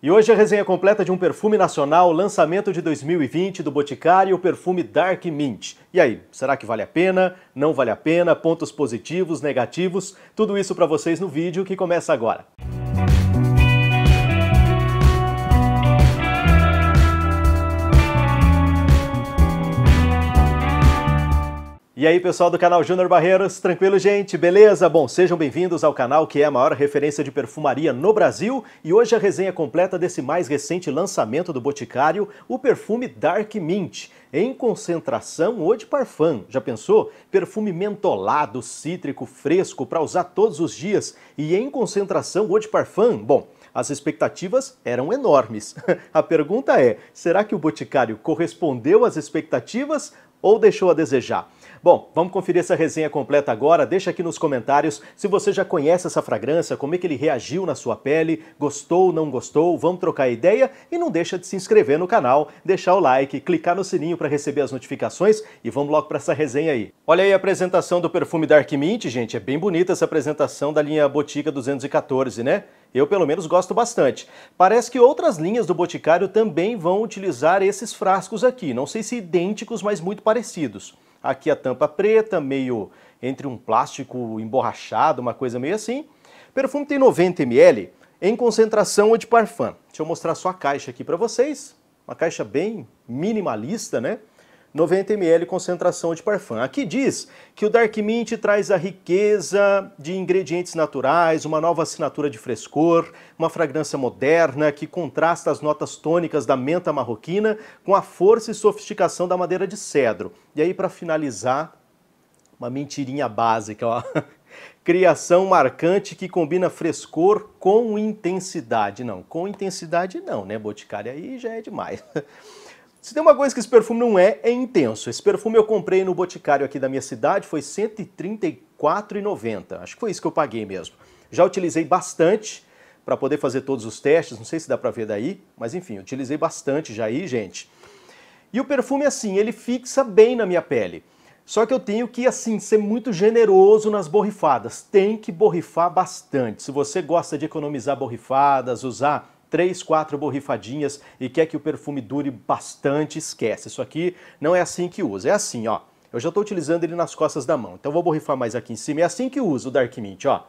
E hoje a resenha completa de um perfume nacional, lançamento de 2020 do Boticário, o perfume Dark Mint. E aí, será que vale a pena? Não vale a pena? Pontos positivos, negativos? Tudo isso para vocês no vídeo que começa agora. Música E aí, pessoal do canal Júnior Barreiros, tranquilo, gente? Beleza? Bom, sejam bem-vindos ao canal que é a maior referência de perfumaria no Brasil e hoje a resenha completa desse mais recente lançamento do Boticário, o perfume Dark Mint, em concentração ou de parfum. Já pensou? Perfume mentolado, cítrico, fresco para usar todos os dias e em concentração ou de parfum? Bom, as expectativas eram enormes. a pergunta é: será que o Boticário correspondeu às expectativas ou deixou a desejar? Bom, vamos conferir essa resenha completa agora. Deixa aqui nos comentários se você já conhece essa fragrância, como é que ele reagiu na sua pele, gostou, não gostou, vamos trocar ideia e não deixa de se inscrever no canal, deixar o like, clicar no sininho para receber as notificações e vamos logo para essa resenha aí. Olha aí a apresentação do perfume Dark Mint, gente, é bem bonita essa apresentação da linha Botica 214, né? Eu, pelo menos, gosto bastante. Parece que outras linhas do Boticário também vão utilizar esses frascos aqui, não sei se idênticos, mas muito parecidos. Aqui a tampa preta, meio entre um plástico emborrachado, uma coisa meio assim. perfume tem 90 ml em concentração de parfum. Deixa eu mostrar só a caixa aqui para vocês. Uma caixa bem minimalista, né? 90 ml concentração de parfum. Aqui diz que o Dark Mint traz a riqueza de ingredientes naturais, uma nova assinatura de frescor, uma fragrância moderna que contrasta as notas tônicas da menta marroquina com a força e sofisticação da madeira de cedro. E aí, para finalizar, uma mentirinha básica, ó. Criação marcante que combina frescor com intensidade. Não, com intensidade não, né, Boticário? Aí já é demais. Se tem uma coisa que esse perfume não é, é intenso. Esse perfume eu comprei no boticário aqui da minha cidade, foi R$ 134,90. Acho que foi isso que eu paguei mesmo. Já utilizei bastante para poder fazer todos os testes, não sei se dá para ver daí, mas enfim, utilizei bastante já aí, gente. E o perfume assim, ele fixa bem na minha pele. Só que eu tenho que, assim, ser muito generoso nas borrifadas. Tem que borrifar bastante. Se você gosta de economizar borrifadas, usar três, quatro borrifadinhas e quer que o perfume dure bastante, esquece. Isso aqui não é assim que usa, é assim, ó. Eu já estou utilizando ele nas costas da mão, então vou borrifar mais aqui em cima. É assim que usa o Dark Mint, ó.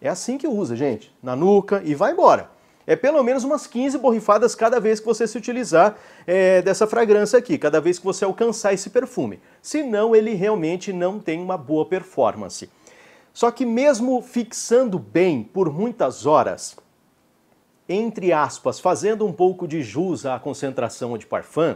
É assim que usa, gente. Na nuca e vai embora. É pelo menos umas 15 borrifadas cada vez que você se utilizar é, dessa fragrância aqui, cada vez que você alcançar esse perfume. Senão ele realmente não tem uma boa performance. Só que mesmo fixando bem por muitas horas, entre aspas, fazendo um pouco de jus à concentração de parfum,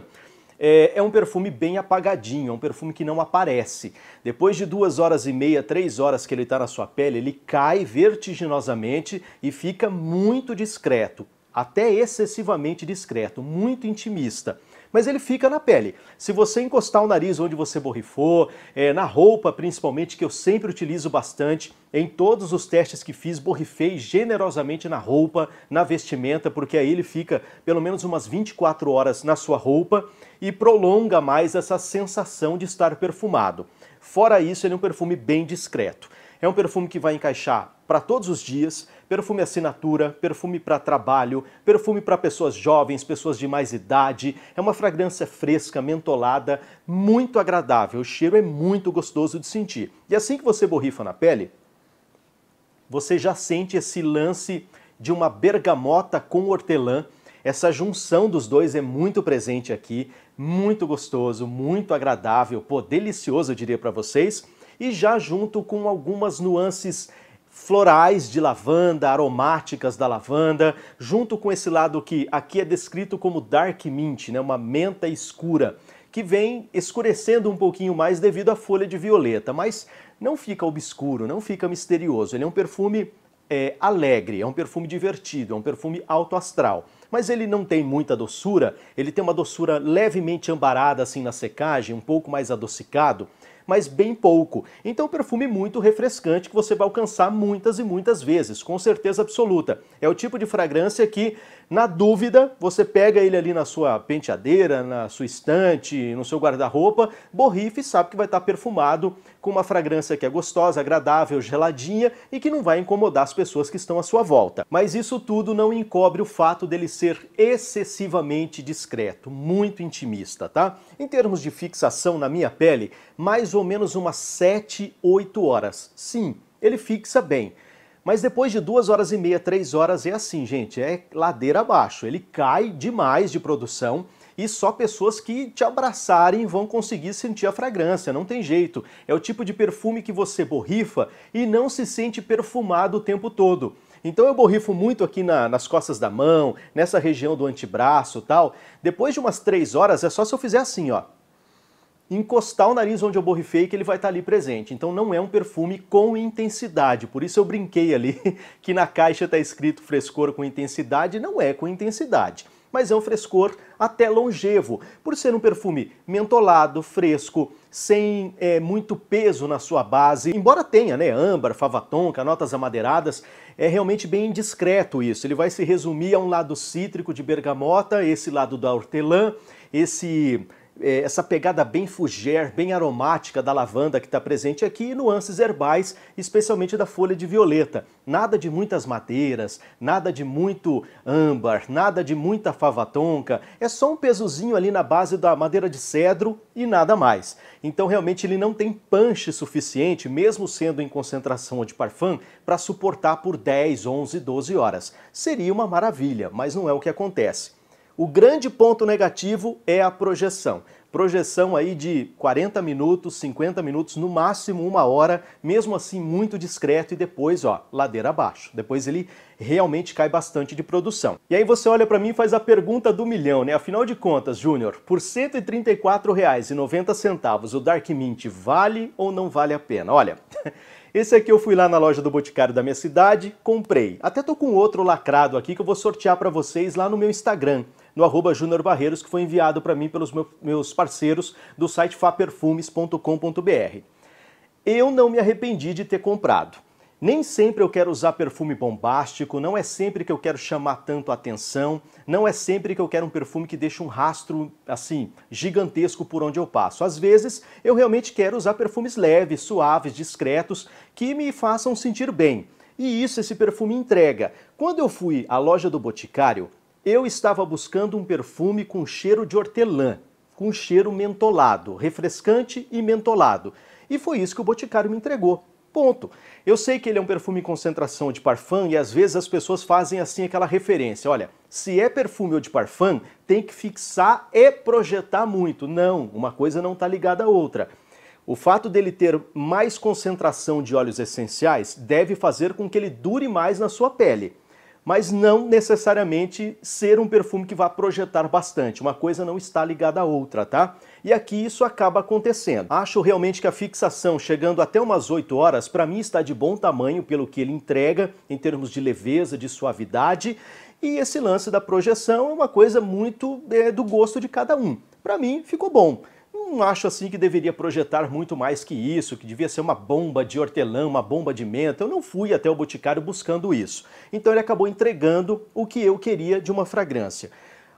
é, é, um perfume bem apagadinho, é um perfume que não aparece. Depois de duas horas e meia, três horas que ele está na sua pele, ele cai vertiginosamente e fica muito discreto até excessivamente discreto, muito intimista. Mas ele fica na pele. Se você encostar o nariz onde você borrifou, é, na roupa principalmente, que eu sempre utilizo bastante, em todos os testes que fiz, borrifei generosamente na roupa, na vestimenta, porque aí ele fica pelo menos umas 24 horas na sua roupa e prolonga mais essa sensação de estar perfumado. Fora isso, ele é um perfume bem discreto. É um perfume que vai encaixar para todos os dias, Perfume assinatura, perfume para trabalho, perfume para pessoas jovens, pessoas de mais idade. É uma fragrância fresca, mentolada, muito agradável. O cheiro é muito gostoso de sentir. E assim que você borrifa na pele, você já sente esse lance de uma bergamota com hortelã. Essa junção dos dois é muito presente aqui, muito gostoso, muito agradável, pô, delicioso eu diria para vocês, e já junto com algumas nuances florais de lavanda, aromáticas da lavanda, junto com esse lado que aqui é descrito como dark mint, né, uma menta escura, que vem escurecendo um pouquinho mais devido à folha de violeta, mas não fica obscuro, não fica misterioso. Ele é um perfume é, alegre, é um perfume divertido, é um perfume alto astral. Mas ele não tem muita doçura, ele tem uma doçura levemente ambarada assim na secagem, um pouco mais adocicado, mas bem pouco. Então, perfume muito refrescante que você vai alcançar muitas e muitas vezes, com certeza absoluta. É o tipo de fragrância que, na dúvida, você pega ele ali na sua penteadeira, na sua estante, no seu guarda-roupa, borrife e sabe que vai estar perfumado com uma fragrância que é gostosa, agradável, geladinha e que não vai incomodar as pessoas que estão à sua volta. Mas isso tudo não encobre o fato dele ser excessivamente discreto, muito intimista, tá? Em termos de fixação na minha pele, mais ou menos umas 7, 8 horas. Sim, ele fixa bem. Mas depois de duas horas e meia, três horas é assim, gente, é ladeira abaixo. Ele cai demais de produção e só pessoas que te abraçarem vão conseguir sentir a fragrância, não tem jeito. É o tipo de perfume que você borrifa e não se sente perfumado o tempo todo. Então eu borrifo muito aqui na, nas costas da mão, nessa região do antebraço tal. Depois de umas três horas, é só se eu fizer assim, ó. Encostar o nariz onde eu borrifei que ele vai estar tá ali presente. Então não é um perfume com intensidade. Por isso eu brinquei ali que na caixa está escrito frescor com intensidade. Não é com intensidade mas é um frescor até longevo, por ser um perfume mentolado, fresco, sem é, muito peso na sua base, embora tenha né, âmbar, favatonca, notas amadeiradas, é realmente bem discreto isso. Ele vai se resumir a um lado cítrico de bergamota, esse lado da hortelã, esse é, essa pegada bem fougère, bem aromática da lavanda que está presente aqui e nuances herbais, especialmente da folha de violeta. Nada de muitas madeiras, nada de muito âmbar, nada de muita fava tonca, é só um pesozinho ali na base da madeira de cedro e nada mais. Então realmente ele não tem panche suficiente, mesmo sendo em concentração de parfum, para suportar por 10, 11, 12 horas. Seria uma maravilha, mas não é o que acontece. O grande ponto negativo é a projeção. Projeção aí de 40 minutos, 50 minutos, no máximo uma hora, mesmo assim muito discreto e depois, ó, ladeira abaixo. Depois ele realmente cai bastante de produção. E aí você olha para mim e faz a pergunta do milhão, né? Afinal de contas, Júnior, por R$ 134,90 o Dark Mint vale ou não vale a pena? Olha, Esse aqui eu fui lá na loja do Boticário da minha cidade, comprei. Até tô com outro lacrado aqui que eu vou sortear para vocês lá no meu Instagram no arroba Júnior Barreiros, que foi enviado para mim pelos meus parceiros do site faperfumes.com.br. Eu não me arrependi de ter comprado. Nem sempre eu quero usar perfume bombástico, não é sempre que eu quero chamar tanto atenção, não é sempre que eu quero um perfume que deixe um rastro assim gigantesco por onde eu passo. Às vezes eu realmente quero usar perfumes leves, suaves, discretos, que me façam sentir bem. E isso esse perfume entrega. Quando eu fui à loja do Boticário, eu estava buscando um perfume com cheiro de hortelã, com cheiro mentolado, refrescante e mentolado. E foi isso que o Boticário me entregou. Ponto. Eu sei que ele é um perfume em concentração de parfum e às vezes as pessoas fazem assim aquela referência. Olha, se é perfume ou de parfum, tem que fixar e projetar muito. Não, uma coisa não está ligada à outra. O fato dele ter mais concentração de óleos essenciais deve fazer com que ele dure mais na sua pele mas não necessariamente ser um perfume que vá projetar bastante. Uma coisa não está ligada à outra, tá? E aqui isso acaba acontecendo. Acho realmente que a fixação chegando até umas 8 horas, para mim está de bom tamanho pelo que ele entrega em termos de leveza, de suavidade. E esse lance da projeção é uma coisa muito é, do gosto de cada um. Para mim ficou bom não acho assim que deveria projetar muito mais que isso, que devia ser uma bomba de hortelã, uma bomba de menta. Eu não fui até o boticário buscando isso. Então ele acabou entregando o que eu queria de uma fragrância.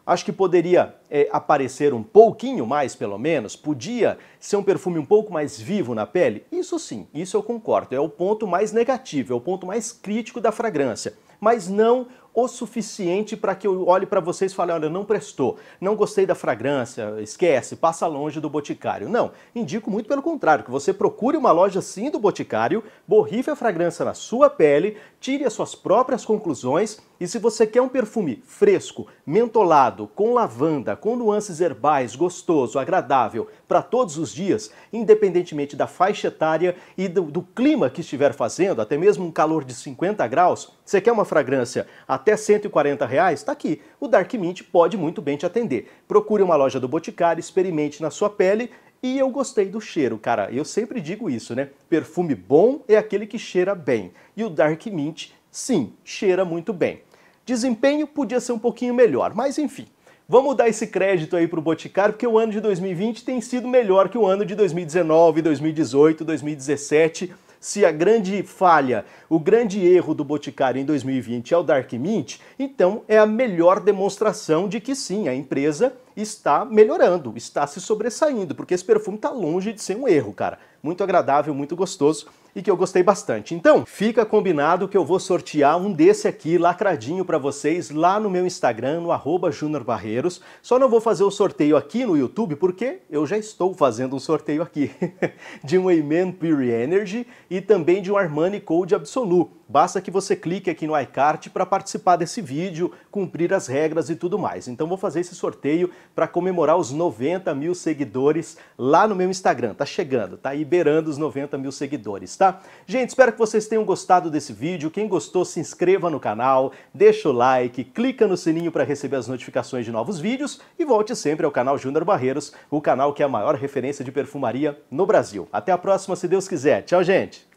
Acho que poderia é, aparecer um pouquinho mais, pelo menos. Podia ser um perfume um pouco mais vivo na pele. Isso sim, isso eu concordo. É o ponto mais negativo, é o ponto mais crítico da fragrância. Mas não o suficiente para que eu olhe para vocês e fale, olha, não prestou, não gostei da fragrância, esquece, passa longe do Boticário. Não, indico muito pelo contrário, que você procure uma loja sim do Boticário, borrife a fragrância na sua pele, tire as suas próprias conclusões e se você quer um perfume fresco, mentolado, com lavanda, com nuances herbais, gostoso, agradável para todos os dias, independentemente da faixa etária e do, do clima que estiver fazendo, até mesmo um calor de 50 graus, você quer uma fragrância até 140 reais, está aqui. O Dark Mint pode muito bem te atender. Procure uma loja do Boticário, experimente na sua pele e eu gostei do cheiro, cara. Eu sempre digo isso, né? Perfume bom é aquele que cheira bem. E o Dark Mint, sim, cheira muito bem. Desempenho podia ser um pouquinho melhor, mas enfim. Vamos dar esse crédito aí pro Boticário, porque o ano de 2020 tem sido melhor que o ano de 2019, 2018, 2017. Se a grande falha, o grande erro do Boticário em 2020 é o Dark Mint, então é a melhor demonstração de que sim, a empresa está melhorando, está se sobressaindo, porque esse perfume está longe de ser um erro, cara. Muito agradável, muito gostoso e que eu gostei bastante. Então, fica combinado que eu vou sortear um desse aqui lacradinho para vocês lá no meu Instagram, no arroba Barreiros. Só não vou fazer o sorteio aqui no YouTube porque eu já estou fazendo um sorteio aqui de um Amen Pure Energy e também de um Armani Code Absolu. Basta que você clique aqui no iCart para participar desse vídeo, cumprir as regras e tudo mais. Então vou fazer esse sorteio para comemorar os 90 mil seguidores lá no meu Instagram. Tá chegando, tá Iberando os 90 mil seguidores, tá? Gente, espero que vocês tenham gostado desse vídeo. Quem gostou, se inscreva no canal, deixa o like, clica no sininho para receber as notificações de novos vídeos e volte sempre ao canal Júnior Barreiros, o canal que é a maior referência de perfumaria no Brasil. Até a próxima, se Deus quiser. Tchau, gente!